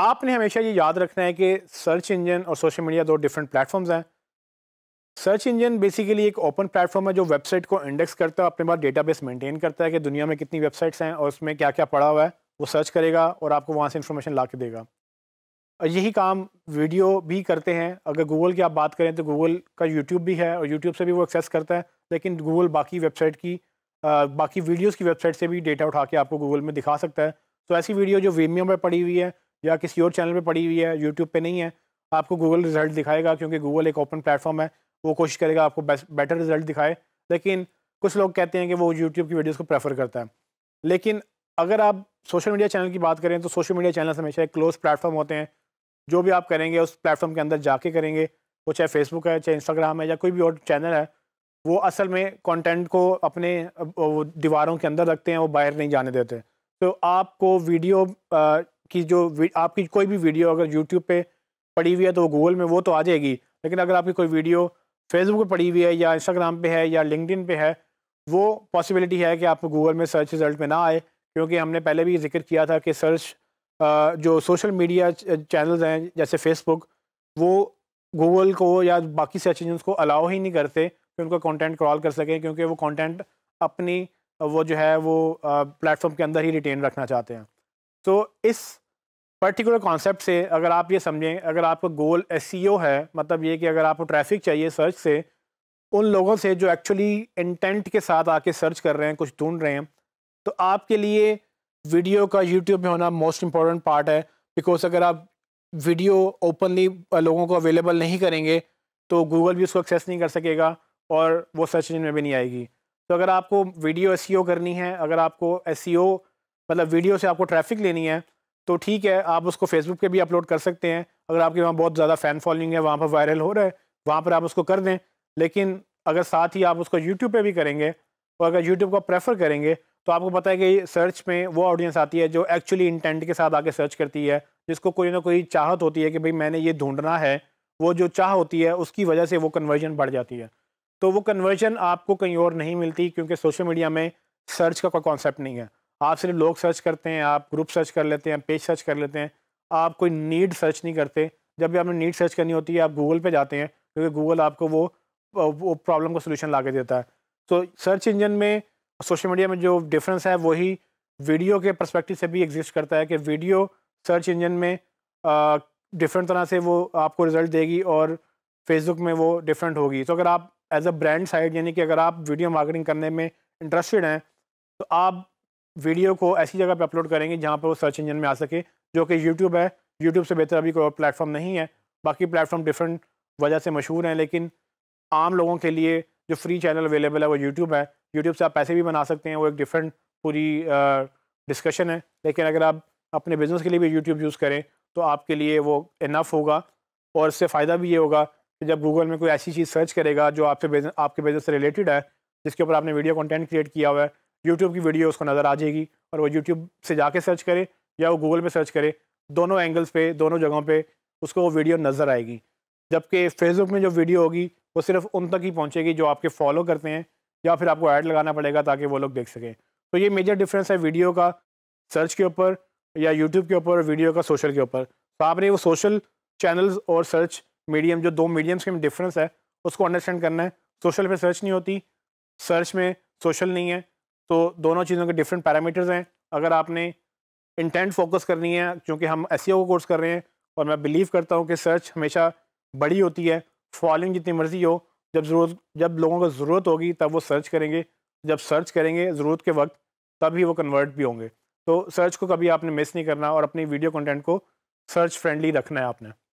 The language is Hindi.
आपने हमेशा ये याद रखना है कि सर्च इंजन और सोशल मीडिया दो डिफरेंट प्लेटफॉर्म्स हैं सर्च इंजन बेसिकली एक ओपन प्लेटफॉर्म है जो वेबसाइट को इंडेक्स करता है अपने डेटा डेटाबेस मेंटेन करता है कि दुनिया में कितनी वेबसाइट्स हैं और उसमें क्या क्या पड़ा हुआ है वो सर्च करेगा और आपको वहाँ से इन्फॉर्मेशन ला के देगा और यही काम वीडियो भी करते हैं अगर गूगल की आप बात करें तो गूगल का यूट्यूब भी है और यूट्यूब से भी वो एक्सेस करता है लेकिन गूगल बाकी वेबसाइट की बाकी वीडियोज़ की वेबसाइट से भी डेटा उठा के आपको गूगल में दिखा सकता है तो ऐसी वीडियो जो वीमियो में पड़ी हुई है या किसी और चैनल पे पड़ी हुई है यूट्यूब पे नहीं है आपको गूगल रिजल्ट दिखाएगा क्योंकि गूगल एक ओपन प्लेटफॉर्म है वो कोशिश करेगा आपको बेटर रिजल्ट दिखाए लेकिन कुछ लोग कहते हैं कि वो यूट्यूब की वीडियोज़ को प्रेफर करता है लेकिन अगर आप सोशल मीडिया चैनल की बात करें तो सोशल मीडिया चैनल हमेशा एक क्लोज प्लेटफॉर्म होते हैं जो भी आप करेंगे उस प्लेटफॉर्म के अंदर जाके करेंगे वो चाहे फेसबुक है चाहे इंस्टाग्राम है या कोई भी और चैनल है वो असल में कंटेंट को अपने दीवारों के अंदर रखते हैं वो बाहर नहीं जाने देते तो आपको वीडियो की जो आपकी कोई भी वीडियो अगर यूट्यूब पे पड़ी हुई है तो वो गूगल में वो तो आ जाएगी लेकिन अगर आपकी कोई वीडियो फेसबुक पे पड़ी हुई है या इंस्टाग्राम पे है या लिंकडिन पे है वो पॉसिबिलिटी है कि आपको गूगल में सर्च रिज़ल्ट में ना आए क्योंकि हमने पहले भी जिक्र किया था कि सर्च जो सोशल मीडिया चैनल्स हैं जैसे फेसबुक वो गूगल को या बाकी सर्च इंजन को अलाउ ही नहीं करते कि उनका कंटेंट क्रॉल कर सकें क्योंकि वो कंटेंट अपनी वो जो है वो प्लेटफॉर्म के अंदर ही रिटेन रखना चाहते हैं तो इस पर्टिकुलर कॉन्सेप्ट से अगर आप ये समझें अगर आपका गोल एस e है मतलब ये कि अगर आपको ट्रैफिक चाहिए सर्च से उन लोगों से जो एक्चुअली इंटेंट के साथ आके सर्च कर रहे हैं कुछ ढूंढ रहे हैं तो आपके लिए वीडियो का यूट्यूब में होना मोस्ट इम्पॉर्टेंट पार्ट है बिकॉज अगर आप वीडियो ओपनली लोगों को अवेलेबल नहीं करेंगे तो गूगल भी उसको एक्सेस नहीं कर सकेगा और वो सर्च इंजन में भी नहीं आएगी तो अगर आपको वीडियो एस e करनी है अगर आपको एस मतलब वीडियो से आपको ट्रैफिक लेनी है तो ठीक है आप उसको फेसबुक पे भी अपलोड कर सकते हैं अगर आपके वहाँ बहुत ज़्यादा फ़ैन फॉलोइंग है वहाँ पर वायरल हो रहा है वहाँ पर आप उसको कर दें लेकिन अगर साथ ही आप उसको यूट्यूब पर भी करेंगे और अगर यूट्यूब को प्रेफर करेंगे तो आपको पता है कि सर्च में वो ऑडियंस आती है जो एक्चुअली इंटेंट के साथ आके सर्च करती है जिसको कोई ना कोई चाहत होती है कि भाई मैंने ये ढूंढना है वो जो चाह होती है उसकी वजह से वो कन्वर्जन बढ़ जाती है तो वो कन्वर्जन आपको कहीं और नहीं मिलती क्योंकि सोशल मीडिया में सर्च का कोई कॉन्सेप्ट नहीं है आप सिर्फ लोग सर्च करते हैं आप ग्रुप सर्च कर लेते हैं पेज सर्च कर लेते हैं आप कोई नीड सर्च नहीं करते जब भी आपने नीड सर्च करनी होती है आप गूगल पे जाते हैं क्योंकि गूगल आपको वो वो प्रॉब्लम का सोल्यूशन ला देता है तो सर्च इंजन में सोशल मीडिया में जो डिफरेंस है वही वीडियो के परस्पेक्टिव से भी एग्जिस्ट करता है कि वीडियो सर्च इंजन में डिफरेंट तरह से वो आपको रिजल्ट देगी और फेसबुक में वो डिफरेंट होगी तो अगर आप एज अ ब्रांड साइड यानी कि अगर आप वीडियो मार्केटिंग करने में इंटरेस्टेड हैं तो आप वीडियो को ऐसी जगह पे अपलोड करेंगे जहाँ पर वो सर्च इंजन में आ सके जो कि यूट्यूब है यूट्यूब से बेहतर अभी कोई और प्लेटफॉर्म नहीं है बाकी प्लेटफॉर्म डिफरेंट वजह से मशहूर हैं लेकिन आम लोगों के लिए जो फ्री चैनल अवेलेबल है वो यूट्यूब है यूट्यूब से आप पैसे भी बना सकते हैं वो एक डिफरेंट पूरी डिस्कशन है लेकिन अगर आप अपने बिज़नेस के लिए भी यूट्यूब यूज़ करें तो आपके लिए वो इनफ होगा और इससे फ़ायदा भी ये होगा कि जब गूगल में कोई ऐसी चीज़ सर्च करेगा जो आपसे आपके बिज़नेस से रिलेटेड है जिसके ऊपर आपने वीडियो कंटेंट क्रिएट किया हुआ है यूट्यूब की वीडियो उसको नज़र आ जाएगी और वो यूट्यूब से जाके सर्च करे या वो गूगल पे सर्च करे दोनों एंगल्स पे दोनों जगहों पे उसको वो वीडियो नज़र आएगी जबकि फेसबुक में जो वीडियो होगी वो सिर्फ उन तक ही पहुँचेगी जो आपके फॉलो करते हैं या फिर आपको ऐड लगाना पड़ेगा ताकि वो लोग देख सकें तो ये मेजर डिफरेंस है वीडियो का सर्च के ऊपर या यूट्यूब के ऊपर वीडियो का सोशल के ऊपर तो आपने वो सोशल चैनल्स और सर्च मीडियम जो दो मीडियम्स के डिफरेंस है उसको अंडरस्टैंड करना है सोशल पे सर्च नहीं होती सर्च में सोशल नहीं है तो दोनों चीज़ों के डिफरेंट पैरामीटर्स हैं अगर आपने इंटेंट फोकस करनी है क्योंकि हम एस को कोर्स कर रहे हैं और मैं बिलीव करता हूँ कि सर्च हमेशा बड़ी होती है फॉलोइंग जितनी मर्ज़ी हो जब ज़रूरत जब लोगों को ज़रूरत होगी तब वो सर्च करेंगे जब सर्च करेंगे ज़रूरत के वक्त तब ही वो कन्वर्ट भी होंगे तो सर्च को कभी आपने मिस नहीं करना और अपनी वीडियो कंटेंट को सर्च फ्रेंडली रखना है आपने